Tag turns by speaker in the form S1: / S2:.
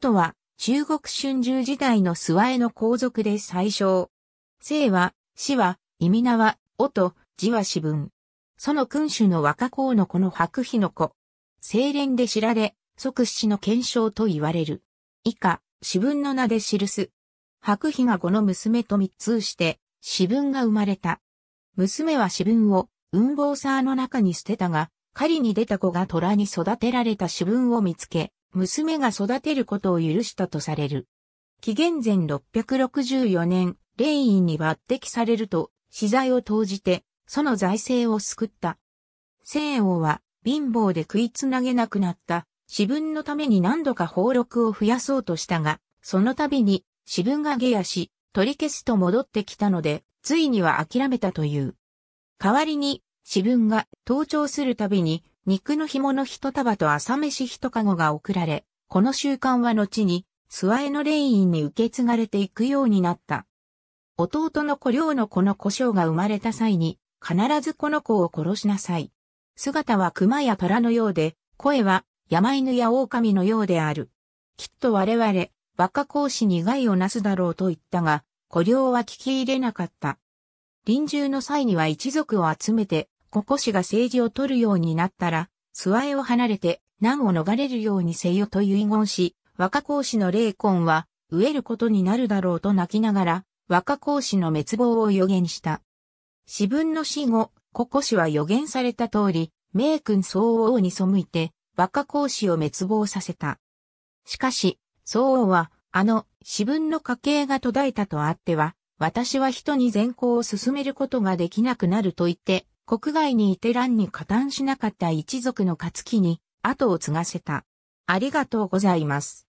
S1: とは、中国春秋時代の諏訪への皇族で最小。姓は、死は、意味名は、音、字は私文。その君主の若公の子の白皮の子。清廉で知られ、即死の検証と言われる。以下、私文の名で記す。白皮が子の娘と密通して、私文が生まれた。娘は私文を、運動サーの中に捨てたが、狩りに出た子が虎に育てられた私文を見つけ、娘が育てることを許したとされる。紀元前664年、レインに抜擢されると、資材を投じて、その財政を救った。西王は、貧乏で食いつなげなくなった、自分のために何度か放禄を増やそうとしたが、その度に、自分が下野し、取り消すと戻ってきたので、ついには諦めたという。代わりに、自分が登頂するたびに肉の紐の一束と朝飯一籠が送られ、この習慣は後に、諏訪への霊院に受け継がれていくようになった。弟の子良の子の故障が生まれた際に、必ずこの子を殺しなさい。姿は熊や虎のようで、声は山犬や狼のようである。きっと我々、若公師に害をなすだろうと言ったが、古良は聞き入れなかった。臨終の際には一族を集めて、ココ氏が政治を取るようになったら、諏訪へを離れて難を逃れるようにせよと遺言し、若公子の霊魂は、飢えることになるだろうと泣きながら、若公子の滅亡を予言した。自分の死後、ココ氏は予言された通り、明君総王に背いて、若公子を滅亡させた。しかし、総王は、あの、自分の家系が途絶えたとあっては、私は人に善行を進めることができなくなると言って、国外にいて乱に加担しなかった一族の勝木に後を継がせた。ありがとうございます。